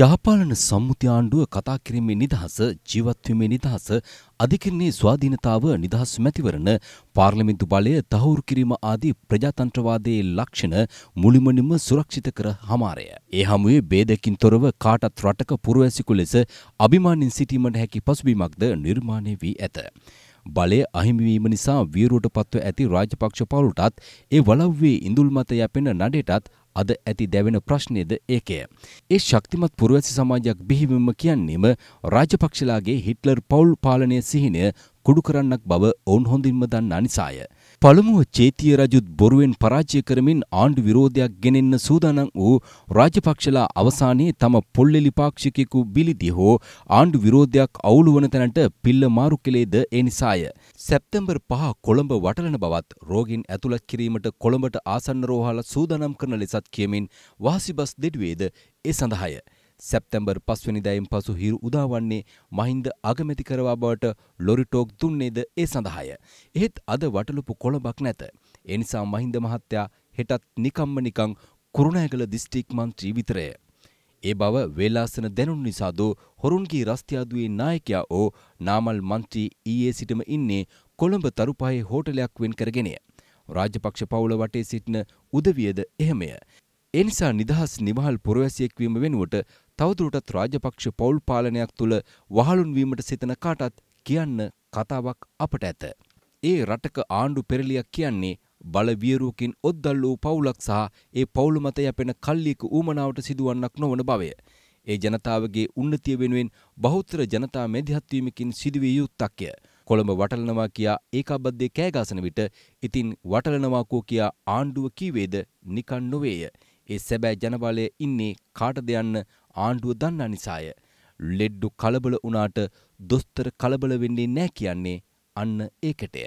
යහපාලන සම්මුති ආණ්ඩුව කතා කිරීමේ නිදහස, ජීවත්වීමේ නිදහස, අධිකරණයේ ස්වාධීනතාව නිදහස් මැතිවරණ, පාර්ලිමේන්තු බලය තහවුරු කිරීම ආදී ප්‍රජාතන්ත්‍රවාදයේ ලක්ෂණ මුළුමනින්ම සුරක්ෂිත කර හමාරය. ඒ හමුවේ ભેදකින් තොරව කාටත් රටක පුරවැසිකු ලෙස අභිමානින් සිටීමට හැකි පසුබිමක්ද නිර්මාණය වී ඇත. බලය අහිමිවීම නිසා වීරුවට පත්ව ඇති රාජපක්ෂ පවුලටත් ඒ වලව්වේ ඉඳුල් මත යැපෙන නඩේටත් අද ඇති දැවෙන ප්‍රශ්නයද ඒකය. ඒ ශක්තිමත් පුරවැසි සමාජයක් බිහිවීම කියන්නේම රාජපක්ෂලාගේ හිට්ලර් පවුල් පාලනය සිහිනය කුඩු කරන්නක් බව ඔවුන් හොඳින්ම දන්නා නිසාය. පළමුව චේතිය රජුත් බොරුවෙන් පරාජය කරමින් ආණ්ඩු විරෝධයක් ගෙනෙන්න සූදානම් වූ රාජපක්ෂලා අවසානයේ තම පොල්ලෙලි පාක්ෂිකයෙකු බිලිදී හෝ ආණ්ඩු විරෝධයක් අවුළු වන තැනට පිල්ල මාරු කළේද ඒ නිසාය. සැප්තැම්බර් 5 කොළඹ වටලන බවත් රෝගින් ඇතුළත් කිරීමට කොළඹට ආසන්න රෝහල සූදානම් කරන ලෙසත් කියමින් වාසිබස් දෙඩුවේද ඒ සඳහාය. සැප්තැම්බර් පස්වනිදයෙන් පසු හිරු උදාවන්නේ මහින්ද අගමැති කරවා බවට ලොරිටෝක් දුන්නේද ඒ සඳහාය. එහෙත් අද වටලුපු කොළඹක් නැත. එනිසා මහින්ද මහත්තයා හෙටත් නිකම්ම නිකං කුරුණෑගල දිස්ත්‍රික් මන්ත්‍රී විතරය. ඒ බව වේලාසන දැනුන් නිසාද හොරුන්ගේ රස්තියාදුවේ නායකයා ඕ නාමල් මන්ත්‍රී ඊයේ සිටම ඉන්නේ කොළඹ තරුපහේ හෝටලයක් වෙන් කරගෙනය. රාජපක්ෂ පවුල වටේ සිටින උදවියද එහෙමය. එනිසා නිදහස් නිවහල් පුරවැසියෙක් වීම වෙනුවට තවදුරටත් රාජපක්ෂ පෞල් පාලනයක් තුළ වහලුන් වීමට සිතන කාටත් කියන්න කතාවක් අපට ඇත. ඒ රටක ආණ්ඩු පෙරලියක් කියන්නේ බලවියරුවකින් ඔද්දල් වූ පවුලක් සහ ඒ පවුල මත යැපෙන කල්ලියක ඌමනාවට සිදුවන්නක් නොවන බවය. ඒ ජනතාවගේ උන්නතිය වෙනුවෙන් බහුතර ජනතා මැදිහත්වීමකින් සිදුවිය යුත්තක්ය. කොළඹ වටලනවා කියා ඒකාබද්ධය කෑගාසන විට ඉතින් වටලනවාකෝ කියා ආණ්ඩුව කීවේද නිකන් නොවේය. ඒ සැබෑ ජනබලය ඉන්නේ කාටද යන්න ආණ්ඩුව දන්නා නිසාය. ලෙඩ්ඩු කලබල වුණාට දොස්තර කලබල වෙන්නේ නැහැ කියන්නේ අන්න ඒකටය.